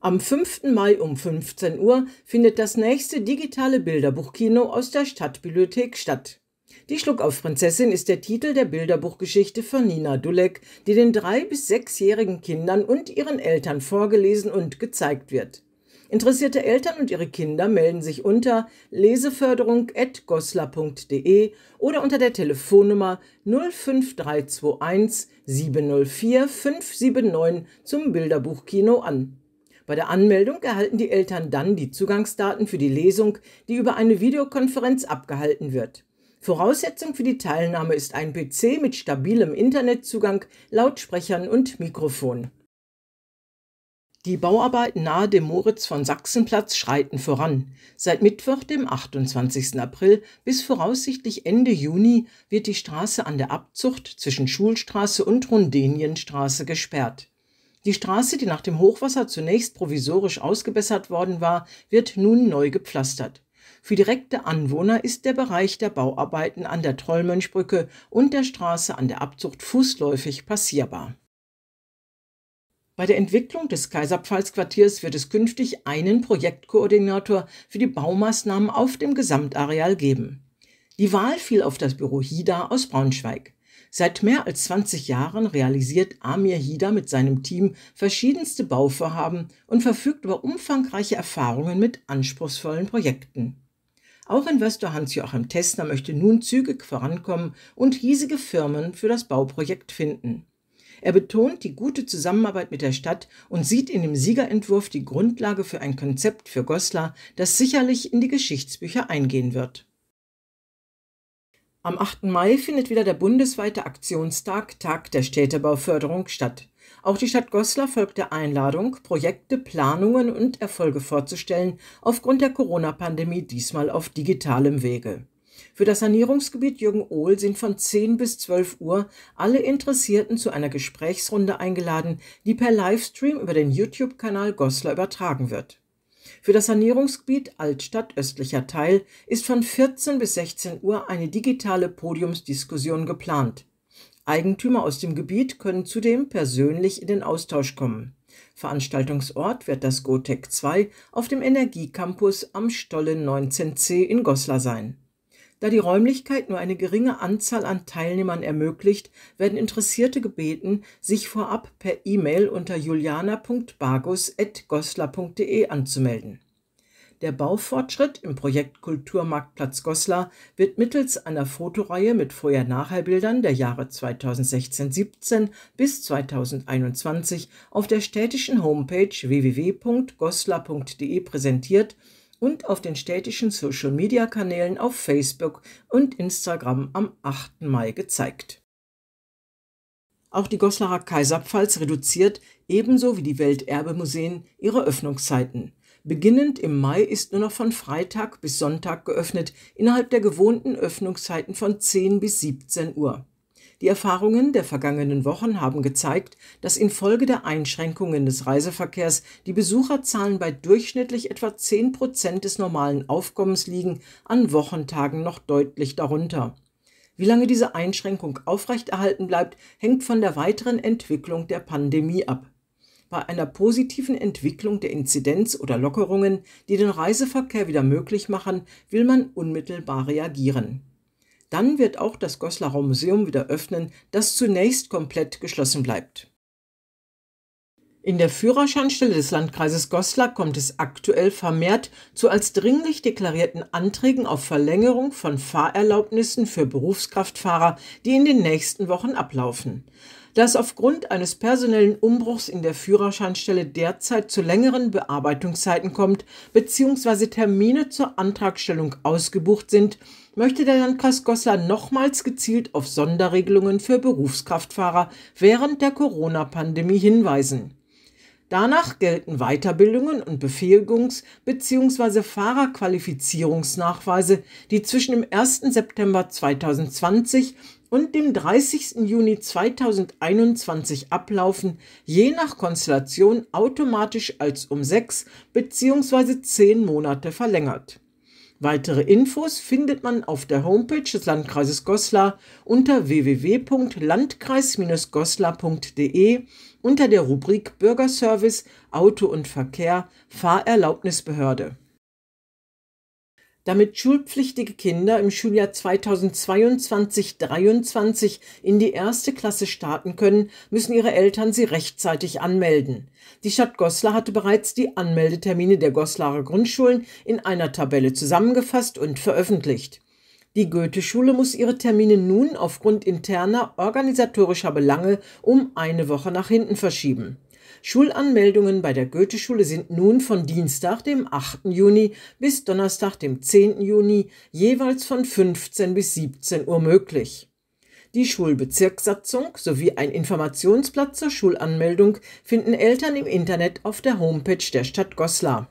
Am 5. Mai um 15 Uhr findet das nächste digitale Bilderbuchkino aus der Stadtbibliothek statt. Die Schluckauf Prinzessin ist der Titel der Bilderbuchgeschichte von Nina Dulek, die den drei- bis sechsjährigen Kindern und ihren Eltern vorgelesen und gezeigt wird. Interessierte Eltern und ihre Kinder melden sich unter leseförderung.goslar.de oder unter der Telefonnummer 05321 704 579 zum Bilderbuchkino an bei der Anmeldung erhalten die Eltern dann die Zugangsdaten für die Lesung, die über eine Videokonferenz abgehalten wird. Voraussetzung für die Teilnahme ist ein PC mit stabilem Internetzugang, Lautsprechern und Mikrofon. Die Bauarbeiten nahe dem Moritz von Sachsenplatz schreiten voran. Seit Mittwoch, dem 28. April bis voraussichtlich Ende Juni wird die Straße an der Abzucht zwischen Schulstraße und Rundenienstraße gesperrt. Die Straße, die nach dem Hochwasser zunächst provisorisch ausgebessert worden war, wird nun neu gepflastert. Für direkte Anwohner ist der Bereich der Bauarbeiten an der Trollmönchbrücke und der Straße an der Abzucht fußläufig passierbar. Bei der Entwicklung des Kaiserpfalz-Quartiers wird es künftig einen Projektkoordinator für die Baumaßnahmen auf dem Gesamtareal geben. Die Wahl fiel auf das Büro HIDA aus Braunschweig. Seit mehr als 20 Jahren realisiert Amir Hida mit seinem Team verschiedenste Bauvorhaben und verfügt über umfangreiche Erfahrungen mit anspruchsvollen Projekten. Auch Investor Hans-Joachim Tessner möchte nun zügig vorankommen und hiesige Firmen für das Bauprojekt finden. Er betont die gute Zusammenarbeit mit der Stadt und sieht in dem Siegerentwurf die Grundlage für ein Konzept für Goslar, das sicherlich in die Geschichtsbücher eingehen wird. Am 8. Mai findet wieder der bundesweite Aktionstag Tag der Städtebauförderung statt. Auch die Stadt Goslar folgt der Einladung, Projekte, Planungen und Erfolge vorzustellen, aufgrund der Corona-Pandemie diesmal auf digitalem Wege. Für das Sanierungsgebiet Jürgen Ohl sind von 10 bis 12 Uhr alle Interessierten zu einer Gesprächsrunde eingeladen, die per Livestream über den YouTube-Kanal Goslar übertragen wird. Für das Sanierungsgebiet Altstadt östlicher Teil ist von 14 bis 16 Uhr eine digitale Podiumsdiskussion geplant. Eigentümer aus dem Gebiet können zudem persönlich in den Austausch kommen. Veranstaltungsort wird das GoTech 2 auf dem Energiecampus am Stollen 19c in Goslar sein. Da die Räumlichkeit nur eine geringe Anzahl an Teilnehmern ermöglicht, werden Interessierte gebeten, sich vorab per E-Mail unter juliana.bargus.goslar.de anzumelden. Der Baufortschritt im Projekt Kulturmarktplatz Goslar wird mittels einer Fotoreihe mit Vorher-Nachher-Bildern der Jahre 2016-17 bis 2021 auf der städtischen Homepage www.goslar.de präsentiert und auf den städtischen Social-Media-Kanälen auf Facebook und Instagram am 8. Mai gezeigt. Auch die Goslarer Kaiserpfalz reduziert, ebenso wie die Welterbemuseen, ihre Öffnungszeiten. Beginnend im Mai ist nur noch von Freitag bis Sonntag geöffnet, innerhalb der gewohnten Öffnungszeiten von 10 bis 17 Uhr. Die Erfahrungen der vergangenen Wochen haben gezeigt, dass infolge der Einschränkungen des Reiseverkehrs die Besucherzahlen bei durchschnittlich etwa 10 Prozent des normalen Aufkommens liegen, an Wochentagen noch deutlich darunter. Wie lange diese Einschränkung aufrechterhalten bleibt, hängt von der weiteren Entwicklung der Pandemie ab. Bei einer positiven Entwicklung der Inzidenz oder Lockerungen, die den Reiseverkehr wieder möglich machen, will man unmittelbar reagieren. Dann wird auch das Goslarer Museum wieder öffnen, das zunächst komplett geschlossen bleibt. In der Führerscheinstelle des Landkreises Goslar kommt es aktuell vermehrt zu als dringlich deklarierten Anträgen auf Verlängerung von Fahrerlaubnissen für Berufskraftfahrer, die in den nächsten Wochen ablaufen das aufgrund eines personellen Umbruchs in der Führerscheinstelle derzeit zu längeren Bearbeitungszeiten kommt bzw. Termine zur Antragstellung ausgebucht sind, möchte der Landkreis Goslar nochmals gezielt auf Sonderregelungen für Berufskraftfahrer während der Corona-Pandemie hinweisen. Danach gelten Weiterbildungen und Befähigungs- bzw. Fahrerqualifizierungsnachweise, die zwischen dem 1. September 2020 und dem 30. Juni 2021 ablaufen, je nach Konstellation automatisch als um sechs bzw. zehn Monate verlängert Weitere Infos findet man auf der Homepage des Landkreises Goslar unter www.landkreis-goslar.de unter der Rubrik Bürgerservice, Auto und Verkehr, Fahrerlaubnisbehörde damit schulpflichtige Kinder im Schuljahr 2022-23 in die erste Klasse starten können, müssen ihre Eltern sie rechtzeitig anmelden. Die Stadt Goslar hatte bereits die Anmeldetermine der Goslarer Grundschulen in einer Tabelle zusammengefasst und veröffentlicht. Die Goetheschule muss ihre Termine nun aufgrund interner organisatorischer Belange um eine Woche nach hinten verschieben. Schulanmeldungen bei der Goetheschule sind nun von Dienstag, dem 8. Juni bis Donnerstag, dem 10. Juni jeweils von 15 bis 17 Uhr möglich. Die Schulbezirkssatzung sowie ein Informationsblatt zur Schulanmeldung finden Eltern im Internet auf der Homepage der Stadt Goslar